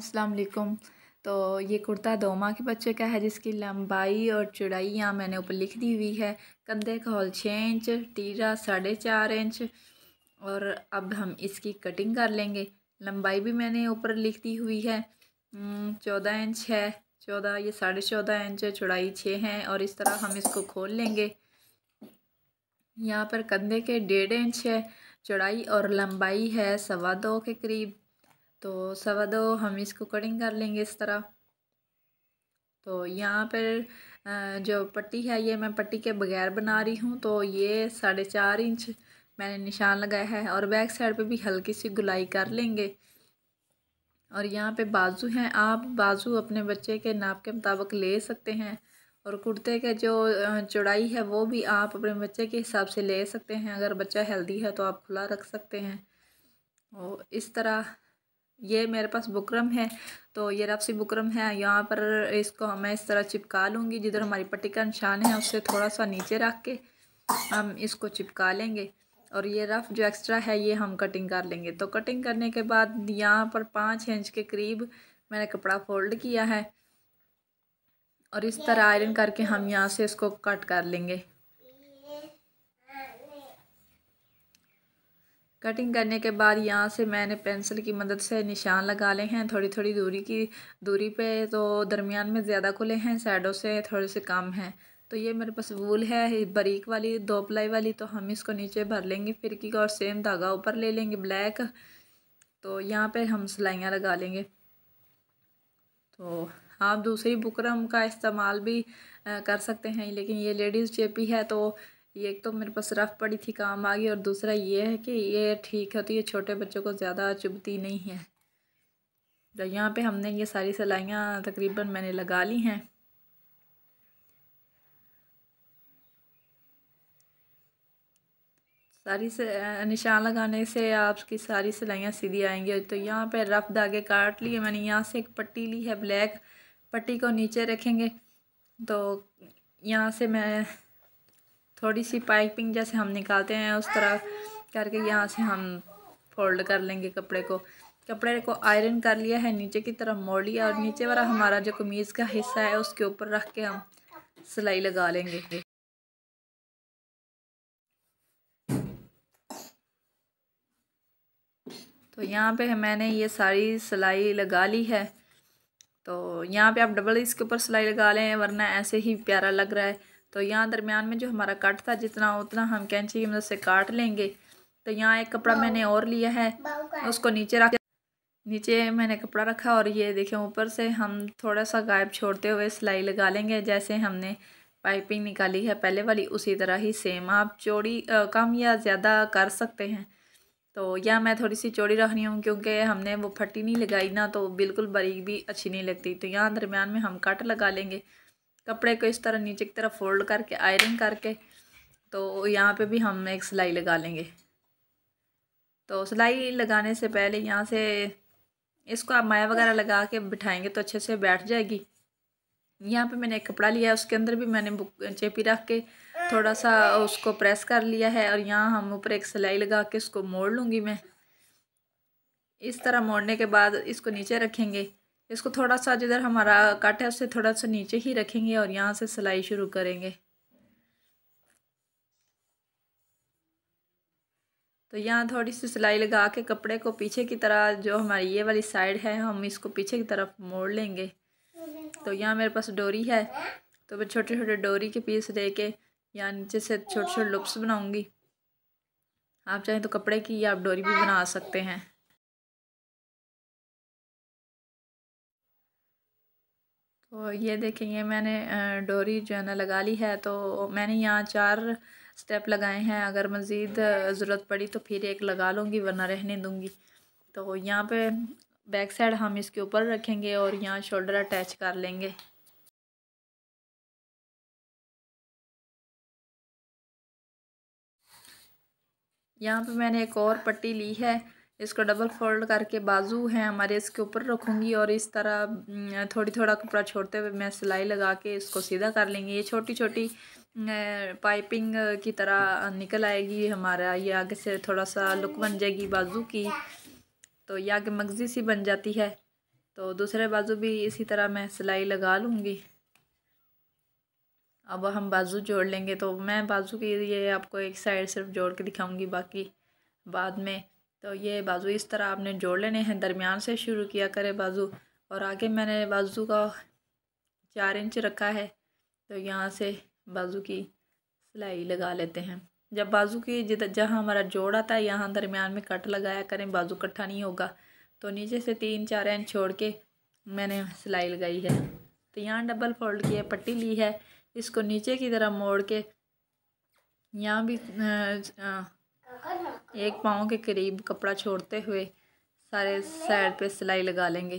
अस्सलाम वालेकुम तो ये कुर्ता दो माह के बच्चे का है जिसकी लंबाई और चौड़ाई यहाँ मैंने ऊपर लिख दी हुई है कंधे का हॉल छः इंच तीरा साढ़े चार इंच और अब हम इसकी कटिंग कर लेंगे लंबाई भी मैंने ऊपर लिख दी हुई है चौदह इंच है चौदह ये साढ़े चौदह इंच चौड़ाई छः है और इस तरह हम इसको खोल लेंगे यहाँ पर कंधे के डेढ़ इंच है चौड़ाई और लंबाई है सवा दो के करीब तो सवा दो हम इसको कटिंग कर लेंगे इस तरह तो यहाँ पर जो पट्टी है ये मैं पट्टी के बगैर बना रही हूँ तो ये साढ़े चार इंच मैंने निशान लगाया है और बैक साइड पे भी हल्की सी गुलाई कर लेंगे और यहाँ पे बाजू हैं आप बाजू अपने बच्चे के नाप के मुताबिक ले सकते हैं और कुर्ते के जो चौड़ाई है वो भी आप अपने बच्चे के हिसाब से ले सकते हैं अगर बच्चा हेल्दी है तो आप खुला रख सकते हैं और इस तरह ये मेरे पास बुकरम है तो ये रफ्सी बुकरम है यहाँ पर इसको मैं इस तरह चिपका लूँगी जिधर हमारी पट्टी का निशान है उससे थोड़ा सा नीचे रख के हम इसको चिपका लेंगे और ये रफ़ जो एक्स्ट्रा है ये हम कटिंग कर लेंगे तो कटिंग करने के बाद यहाँ पर पाँच इंच के करीब मैंने कपड़ा फोल्ड किया है और इस तरह आयरन करके हम यहाँ से इसको कट कर लेंगे कटिंग करने के बाद यहाँ से मैंने पेंसिल की मदद से निशान लगा ले हैं थोड़ी थोड़ी दूरी की दूरी पे तो दरमियान में ज़्यादा खुले हैं साइडों से थोड़े से कम हैं तो ये मेरे पास वूल है बारीक वाली दो प्लाई वाली तो हम इसको नीचे भर लेंगे फिरकी का और सेम धागा ऊपर ले लेंगे ब्लैक तो यहाँ पर हम सिलाइयाँ लगा लेंगे तो आप दूसरी बुकरम का इस्तेमाल भी कर सकते हैं लेकिन ये लेडीज़ जेपी है तो ये एक तो मेरे पास रफ़ पड़ी थी काम आ गई और दूसरा ये है कि ये ठीक है तो ये छोटे बच्चों को ज़्यादा चुभती नहीं है तो यहाँ पे हमने ये सारी सिलाइयाँ तकरीबन मैंने लगा ली हैं सारी से निशान लगाने से आपकी सारी सिलाइयाँ सीधी आएंगी तो यहाँ पे रफ़ धागे काट लिए मैंने यहाँ से एक पट्टी ली है ब्लैक पट्टी को नीचे रखेंगे तो यहाँ से मैं थोड़ी सी पाइपिंग जैसे हम निकालते हैं उस तरह करके यहाँ से हम फोल्ड कर लेंगे कपड़े को कपड़े को आयरन कर लिया है नीचे की तरफ मोड़ लिया और नीचे वाला हमारा जो कमीज़ का हिस्सा है उसके ऊपर रख के हम सिलाई लगा लेंगे तो यहाँ पे मैंने ये सारी सिलाई लगा ली है तो यहाँ पे आप डबल इसके ऊपर सिलाई लगा लें वरना ऐसे ही प्यारा लग रहा है तो यहाँ दरमियान में जो हमारा कट था जितना उतना हम कैंची की मदद से काट लेंगे तो यहाँ एक कपड़ा मैंने और लिया है उसको नीचे रख नीचे मैंने कपड़ा रखा और ये देखें ऊपर से हम थोड़ा सा गायब छोड़ते हुए सिलाई लगा लेंगे जैसे हमने पाइपिंग निकाली है पहले वाली उसी तरह ही सेम आप चौड़ी कम या ज़्यादा कर सकते हैं तो या मैं थोड़ी सी चौड़ी रख रही हूँ क्योंकि हमने वो फटी नहीं लगाई ना तो बिल्कुल बारीक भी अच्छी नहीं लगती तो यहाँ दरमियान में हम कट लगा लेंगे कपड़े को इस तरह नीचे की तरफ फोल्ड करके आयरन करके तो यहाँ पे भी हम एक सिलाई लगा लेंगे तो सिलाई लगाने से पहले यहाँ से इसको आप माया वगैरह लगा के बिठाएंगे तो अच्छे से बैठ जाएगी यहाँ पे मैंने एक कपड़ा लिया है उसके अंदर भी मैंने बुक चेपी रख के थोड़ा सा उसको प्रेस कर लिया है और यहाँ हम ऊपर एक सिलाई लगा के उसको मोड़ लूँगी मैं इस तरह मोड़ने के बाद इसको नीचे रखेंगे इसको थोड़ा सा जिधर हमारा काट है उससे थोड़ा सा नीचे ही रखेंगे और यहाँ से सिलाई शुरू करेंगे तो यहाँ थोड़ी सी सिलाई लगा के कपड़े को पीछे की तरह जो हमारी ये वाली साइड है हम इसको पीछे की तरफ मोड़ लेंगे तो यहाँ मेरे पास डोरी है तो मैं छोटे छोटे डोरी के पीस ले के यहाँ नीचे से छोटे छोटे लुप्स बनाऊँगी आप चाहें तो कपड़े की या आप डोरी भी बना सकते हैं तो ये देखें ये मैंने डोरी जो है ना लगा ली है तो मैंने यहाँ चार स्टेप लगाए हैं अगर मज़ीद ज़रूरत पड़ी तो फिर एक लगा लूँगी वरना रहने दूँगी तो यहाँ पे बैक साइड हम इसके ऊपर रखेंगे और यहाँ शोल्डर अटैच कर लेंगे यहाँ पे मैंने एक और पट्टी ली है इसको डबल फोल्ड करके बाजू हैं हमारे इसके ऊपर रखूँगी और इस तरह थोड़ी थोड़ा कपड़ा छोड़ते हुए मैं सिलाई लगा के इसको सीधा कर लेंगे ये छोटी छोटी पाइपिंग की तरह निकल आएगी हमारा ये आगे से थोड़ा सा लुक बन जाएगी बाजू की तो ये आगे मगजी सी बन जाती है तो दूसरे बाजू भी इसी तरह मैं सिलाई लगा लूँगी अब हम बाजू जोड़ लेंगे तो मैं बाजू के लिए आपको एक साइड सिर्फ जोड़ के दिखाऊँगी बाकी बाद में तो ये बाजू इस तरह आपने जोड़ लेने हैं दरमियान से शुरू किया करें बाजू और आगे मैंने बाजू का चार इंच रखा है तो यहाँ से बाजू की सिलाई लगा लेते हैं जब बाजू की जिद जहाँ हमारा जोड़ आता है यहाँ दरमियान में कट लगाया करें बाजू कट्ठा नहीं होगा तो नीचे से तीन चार इंच छोड़ के मैंने सिलाई लगाई है तो यहाँ डबल फोल्ड की है पट्टी ली है इसको नीचे की तरह मोड़ के यहाँ भी आ, आ, एक पाँव के करीब कपड़ा छोड़ते हुए सारे साइड पे सिलाई लगा लेंगे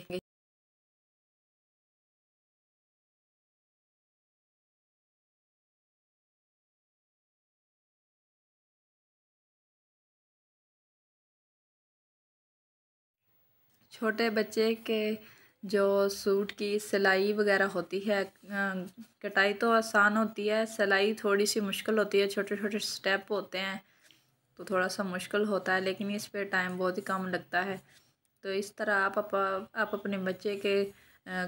छोटे बच्चे के जो सूट की सिलाई वगैरह होती है अं, कटाई तो आसान होती है सिलाई थोड़ी सी मुश्किल होती है छोटे छोटे स्टेप होते हैं तो थोड़ा सा मुश्किल होता है लेकिन इस पर टाइम बहुत ही कम लगता है तो इस तरह आप आप, आप अपने बच्चे के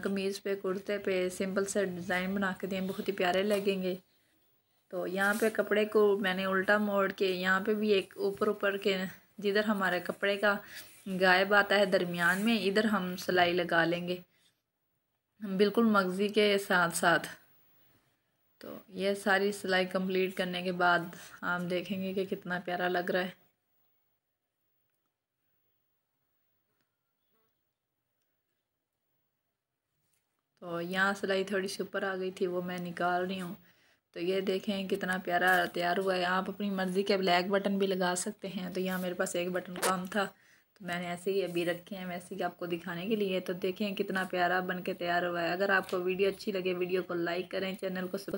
कमीज़ पे कुर्ते पे सिंपल से डिज़ाइन बना के दें बहुत ही प्यारे लगेंगे तो यहाँ पे कपड़े को मैंने उल्टा मोड़ के यहाँ पे भी एक ऊपर ऊपर के जिधर हमारे कपड़े का गायब आता है दरमियान में इधर हम सिलाई लगा लेंगे बिल्कुल मगज़ी के साथ साथ तो ये सारी सिलाई कंप्लीट करने के बाद आप देखेंगे कि कितना प्यारा लग रहा है तो यहाँ सिलाई थोड़ी सी ऊपर आ गई थी वो मैं निकाल रही हूँ तो ये देखें कितना प्यारा तैयार हुआ है आप अपनी मर्ज़ी के ब्लैक बटन भी लगा सकते हैं तो यहाँ मेरे पास एक बटन कम था तो मैंने ऐसे ही अभी रखे हैं वैसे ही आपको दिखाने के लिए तो देखें कितना प्यारा बन के तैयार हुआ है अगर आपको वीडियो अच्छी लगे वीडियो को लाइक करें चैनल को